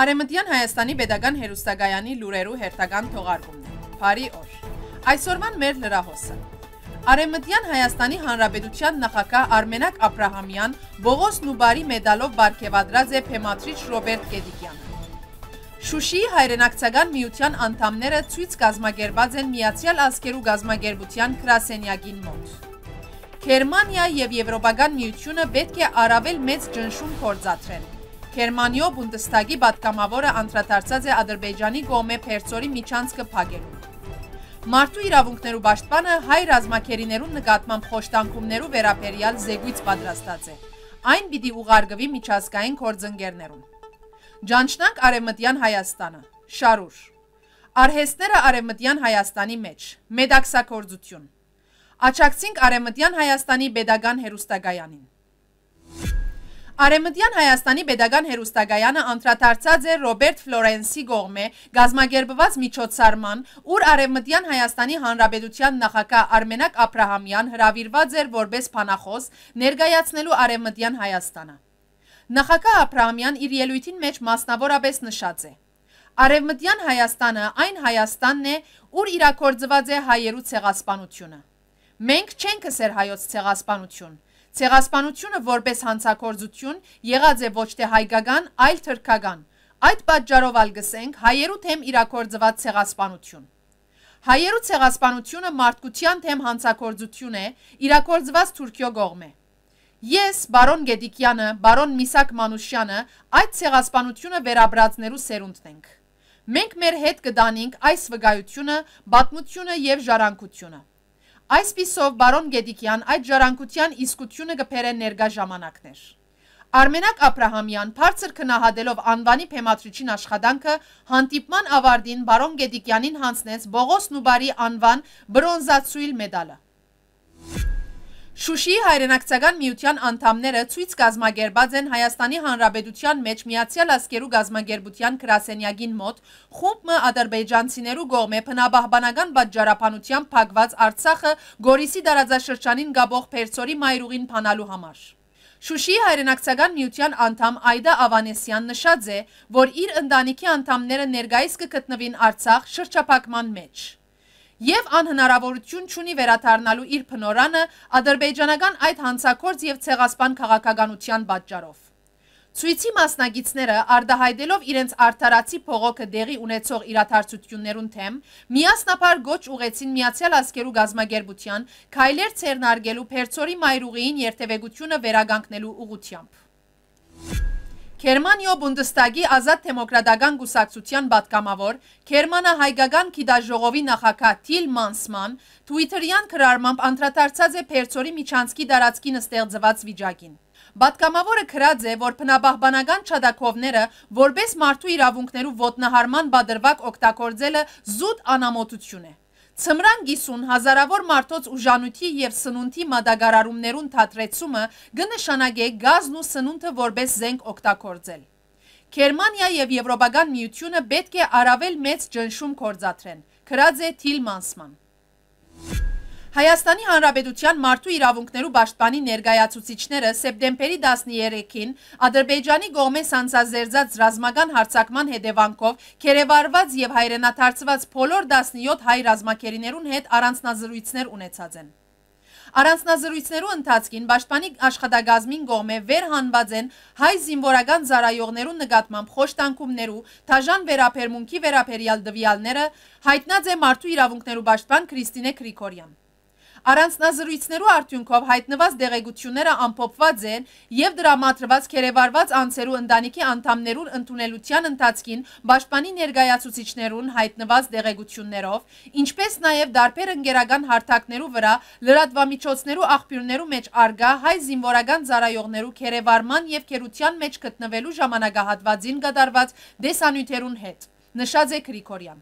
Արեմտյան Հայաստանի Պետական Հերուստագայանի լուրերու հերթական թողարկումն է։ Բարի օր։ Այսօրվան մեր լրահոսը։ Արեմտյան Հայաստանի Հանրապետության նախագահ Արմենակ Աբ รา համյան Բողոս Նուբարի մեդալով բարգեւադրած է փեմատրիչ Ռոբերտ Գեդիկյանը։ Շուշիի հայրենակցական միության անդամները ցույց կազմակերպած են Միացյալ Ազգերու գազագերբության Կրասենյագին մոտ։ Գերմանիա եւ Եվրոպական միությունը պետք է առավել մեծ ճնշում կործացրեն Գերմանիո Բունդստագի պատգամավորը անդրադարձած է Ադրբեջանի կողմէ Փերծորի միջանցքը փակելու։ Մարդու իրավունքներու պաշտպանը հայ ռազմակերիներուն նկատմամբ խոշտանգումներու վերաբերյալ զեկույց պատրաստած է։ Այն պիտի ուղարկվի միջազգային գործընկերներուն։ Ջանչնանք Արևմտյան Հայաստանը։ Շարուր։ Արհեստները Արևմտյան Հայաստանի մեջ։ Մեդաքսակորձություն։ Աճակցինք Արևմտյան Հայաստանի Բեդագան հերոստակայանին։ Արեմտյան Հայաստանի Պետական հերուստագայանը անդրադարձած է Ռոբերտ Ֆլորենսի գողմե գազմագերբված միջոցառման, ուր Արևմտյան Հայաստանի Հանրապետության նախագահ Արմենակ Աբ รา համյան հրավիրված էր որպես փանախոս ներկայացնելու Արևմտյան Հայաստանը։ Նախագահ Աբ รา համյան իր ելույթին մեջ մասնավորապես նշած է. Արևմտյան Հայաստանը այն Հայաստանն է, ուր իրակորձված է հայերու ցեղասպանությունը։ Մենք չենք սեր հայոց ցեղասպանություն Ցեղասպանությունը որպես հանցագործություն եղած է ոչ թե հայկական, այլ թրքական։ Այդ պատճառով ալ գսենք հայերու թեմ իրակորձված ցեղասպանություն։ Հայերու ցեղասպանությունը մարդկության թեմ հանցագործություն է, իրակորձված Թուրքիո կողմ է։ Ես, Բարոն Գեդիկյանը, Բարոն Միսակ Մանուշյանը այդ ցեղասպանությունը վերաբրացնելու սերունդն ենք։ Մենք մեր հետ կդանենք այս վկայությունը, պատմությունը եւ ժառանգությունը։ Այսպիսով բարոն Գեդիկյան այդ ժառանգության իսկությունը գբերեն ներգա ժամանակներ։ Արմենակ Աբրահամյան բարձր քնահադելով անվանի փեմատրիչին աշխատանքը հանդիպման ավարտին բարոն Գեդիկյանին հանձնեց Բողոս Նուբարի անվան բրոնզացույլ մեդալը։ Շուշիի հայրենակցական միության անդամները ցույց կազմակերպած են Հայաստանի Հանրապետության մեջ Միացյալ Ասկերու գազագերբության Կրասենյագին մոտ խումբը ադրբեջանցիներու գողմ է փնաբահբանական պատճառաբանությամբ փակված Արցախը Գորիսի տարածաշրջանին գաբող Փերծորի մայրուղին փանալու համար։ Շուշի հայրենակցական միության անդամ Այդա Ավանեսյան նշած է, որ իր ընտանիքի անդամները ներկայիս կգտնվին Արցախ շրջափակման մեջ եւ անհնարավորություն ունի վերաթարնալու իր փնորանը ադրբեջանական այդ հանցակորձ եւ ցեղասպան քաղաքականության պատճառով։ Ցույցի մասնագետները արդահայտելով իրենց արդարացի փողոքը դեղի ունեցող իրաթարցություններուն թեմ, միասնապար գոչ ուղեցին Միացյալ Ասկերու գազմագերբության քայլեր ցերնարգելու Փերծորի մայրուղին երթևեկությունը վերագանքնելու ուղությամբ։ Քերմանիո Բունդստագի ազատ դեմոկրատական գուսակցության պատգամավոր Քերմանը հայկական գիտաժողովի նախագահ Թիլ Մանսման Twitter-յան քրարմամբ անդրադարձած է Փերծորի Միչանցկի տարածքին ստեղծված վիճակին։ Պատգամավորը քրած է, որ բնապահպանական չադակովները որպես մարդու իրավունքներու ոտնահարման բادرվակ օգտագործելը զուտ անամոթություն է։ Ցմրան գիսուն հազարավոր մարդոց ուժանույթի եւ սնունդի մադագարարումներուն թատրեցումը գնշանագե գազն ու սնունդը որպես զենք օգտագործել։ Գերմանիա եւ Եվրոպական միությունը պետք է առավել մեծ ճնշում կորցատրեն։ Քրաձե Թիլմանսման Հայաստանի Հանրապետության մարդու իրավունքներու պաշտպանի ներկայացուցիչները սեպտեմբերի 13-ին Ադրբեջանի կողմեն սանձազերծած ռազմական հարձակման հետևանքով քերևարված եւ հայրենաթարցված բոլոր 17 հայ ռազմակերիներուն հետ առանձնազրույցներ ունեցած են։ Առանձնազրույցներու ընթացքին Պաշտպանի աշխատակազմին կողմէ վերհանված են հայ զինվորական զարայողներու նկատմամբ խոշտանգումներու, թաժան վերապերմունքի վերապերյալ դվյալները հայտնած է մարդու իրավունքներու պաշտպան Քրիստինե Գրիգորյան։ Առանցնազրույցներու արդյունքով հայտնված դեղեգությունները ամփոփված են եւ դրամատրված քերեվարված անձերու ընտանիքի անդամներուն ընդունելության ընթացքին պաշտպանի ներկայացուցիչներուն հայտնված դեղեգություններով, ինչպես նաեւ դարբեր ընկերական հարթակներու վրա լրատվամիջոցներու աղբյուրներու մեջ արգա հայ զինվորական ծառայողներու քերեվարման եւ քերության մեջ գտնվելու ժամանակահատվածին կատարված դեսանյութերուն հետ։ Նշած է Գրիգորյան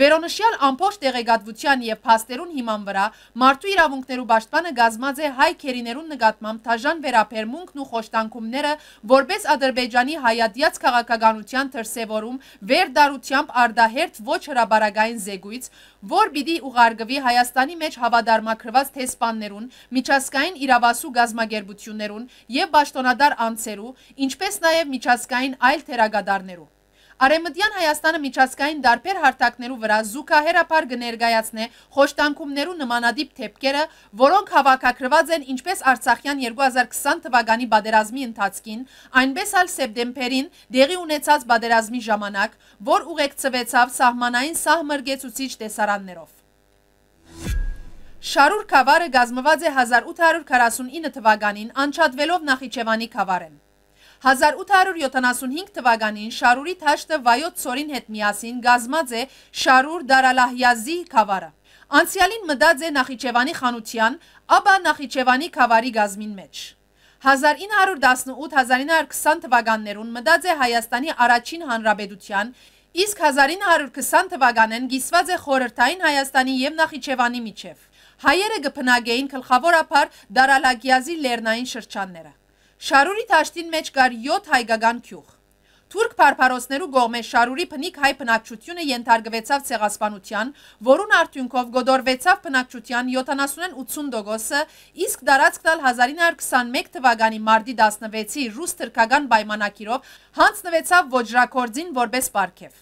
Վերոնշյալ ամբողջ տեղեկատվության եւ փաստերուն հիման վրա մարդու իրավունքներու պաշտպանը գազմած է հայ քերիներուն նկատմամբ թաժան վերաբերմունքն ու խոշտանգումները, որպես Ադրբեջանի հայատյաց քաղաքականության դրսևորում վերդարությամբ արդահերտ ոչ հրաբարագային զեկույց, որ պիտի ուղարկվի Հայաստանի մեջ հավադարմակրված թեսպաններուն, միջազգային իրավասու գազմագերբություններուն եւ պաշտոնադար անձերու, ինչպես նաեւ միջազգային այլ թերագադարներու Արեմտյան Հայաստանը միջազգային դարբեր հարթակներու վրա զուգահեռապար կներկայացնե խոշտանգումներու նմանադիպ թեփքերը, որոնք հավաքագրված են ինչպես Արցախյան 2020 թվականի բادرազմի ընթացքին, այնպես էլ սեպտեմբերին դեղի ունեցած բادرազմի ժամանակ, որ ուղեկցվեցավ սահմանային սահմրգեցուցիչ տեսարաններով։ Շարուր Խավարը գազմված է 1849 թվականին անչադվելով Նախիջևանի Խավարեն։ 1875 թվականին Շարուրի թաշտը Վայոց ծորին հետ միասին գազմած է Շարուր Դարալահյազի քավարը։ Անցյալին մտած է Նախիջևանի խանության, ապա Նախիջևանի քավարի գազմին մեջ։ 1918-1920 թվականներուն մտած է Հայաստանի առաջին հանրապետության, իսկ 1920 թվականեն գիսված է խորհրդային Հայաստանի եւ Նախիջևանի միջև։ Հայերը գփնագեին գլխավորապես Դարալագիազի լեռնային շրջանները։ Շարուրի դաշտին մեջ կար 7 հայկական քյուղ։ Թուրք փարփարոսներու գողմես Շարուրի փնիկ հայ բնակչությունը ենթարկվեցավ ցեղասպանության, որուն արդյունքով գոդորվեցավ բնակչության 70-80%-ը, իսկ դարածք տալ 1921 թվականի մարտի 16-ի ռուս-թրքական պայմանակիրով հանձնվեցավ ոչրակորձին որպես պարգև։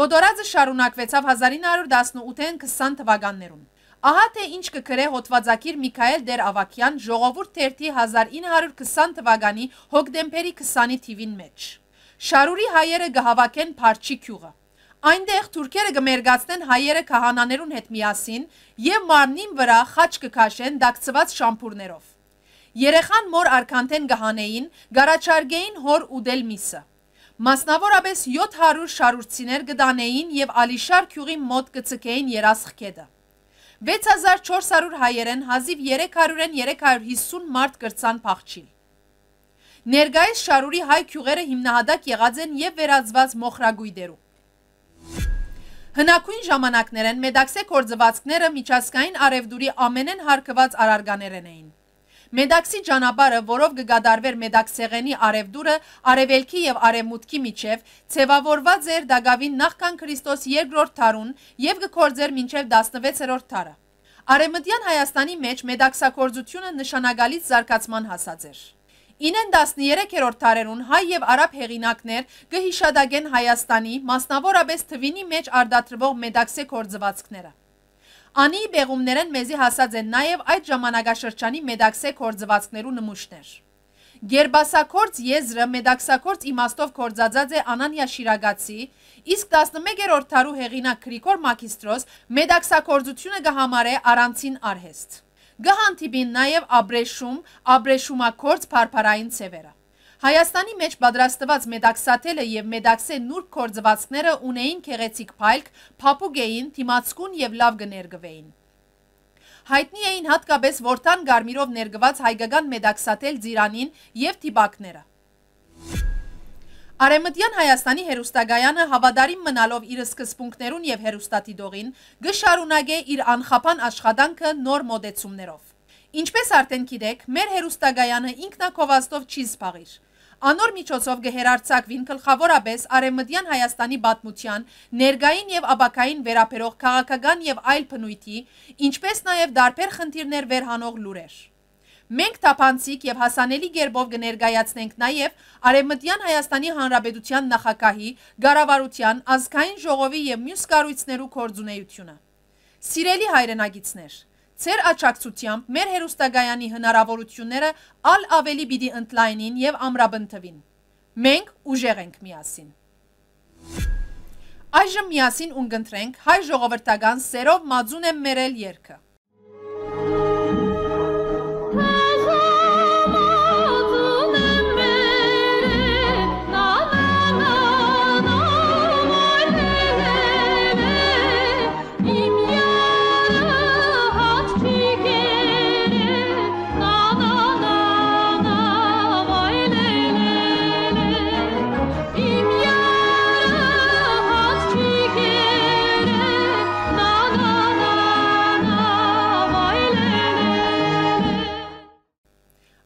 Գոդորածը շարունակվեցավ 1918-20 թվականներում։ Ահա թե ինչ կգրե հոտվածակիր Միկայել Դեր Ավակյան ժողովուրդ թերթի 1920 թվականի հոգդեմպերի 20-ի թիվին մեջ։ Շարուրի հայերը գհավակեն Փարչի քյուղը։ Այնտեղ թուրքերը կմերգացնեն հայերը քահանաներուն հետ միասին եւ մարմնին վրա խաչ կքաշեն դակցված շամփուրներով։ Երեխան մոր արքանթեն գահանեին, գարաչարգեին հոր ուդել միսը։ Մասնավորապես 700 շարուրցիներ կդանեին եւ Ալիշար քյուղի մոտ կցկեին երասխկետը։ 6400 հայերեն, հազիվ 300-ն 350 մարդ կրցան փախչին։ Ներգայիս շարուրի հայ քյուղերը հիմնահատակ եղած են եւ վերածված մոխրագույդերով։ Հնակույն ժամանակներեն մեդաքսե կորձվածքները միջազգային արևդուրի ամենեն հարկված արարգաներեն էին։ Մեդաքսի ճանապարհը, որով կգադարվեր Մեդաքսեղենի արևդուրը, արևելքի եւ արևմուտքի միջև, ցևավորված էր Դագավին նախքան Քրիստոս 2-րդ տարուն եւ կկործեր մինչեւ 16-րդ տարը։ Արևմտյան Հայաստանի մեջ մեդաքսակործությունը նշանագալից զարգացման հասած էր։ 9-13-րդ տարերուն հայ եւ արաբ հեղինակներ գհիշադագեն Հայաստանի, մասնավորապես Թվինի մեջ արդատրվող մեդաքսե կորձվածքները։ Անի բեղումներեն մեզի հասած են նաև այդ ժամանակաշրջանի մեդաքսե կործվածքներու նմուշներ։ Գերբասակորց եզրը մեդաքսակորց իմաստով կործածած է Անանյա Շիրագացի, իսկ 11-րդ տարու հեղինակ Գրիգոր Մակիստրոս մեդաքսակործությունը գահամարե առանցին արհեստ։ Գահանտիբին նաև աբրեշում, աբրեշումակորց փարփարային ծևերը։ Հայաստանի մեջ պատրաստված մետաքսաթելը եւ մետաքսե նուրբ կորձվածքները ունեին քեղեցիկ փայլք, փապուկ էին, թիմացկուն եւ լավ գներգվեին։ Հայտնի էին հատկապես ворթան գարմիրով ներգված հայկական մետաքսաթել ծիրանին եւ թիբակները։ Արեմտյան Հայաստանի հերուստագայանը հավադարին մնալով իր սկզբունքներուն եւ հերուստատիդողին գշարունակե իր անխափան աշխատանքը նոր մոդեցումներով։ Ինչպես արդեն գիտեք, մեր հերուստագայանը ինքնակովազդով չի զբաղիր։ Անոր միջոցով գհերարցակվին գլխավորապես Արևմտյան Հայաստանի պատմության, ներգային եւ աբակային վերաբերող քաղաքական եւ այլ բնույթի, ինչպես նաեւ դարբեր խնդիրներ վերհանող լուրեր։ Մենք տապանցիկ եւ հասանելի ģերբով կներկայացնենք նաեւ Արևմտյան Հայաստանի Հանրապետության նախագահի, Գարավարության, ազգային ժողովի եւ մյուս կառույցներու կորձունեությունը։ Սիրելի հայրենագիցներ, Ձեր աճակցությամբ մեր հերոստագայանի հնարավորությունները ալ ավելի պիտի ընդլայնին եւ ամրապնդվին։ Մենք ուժեղ ենք միասին։ Այժմ միասին ունգընտրենք հայ ժողովրդական սերով մածուն եմ մերել երկը։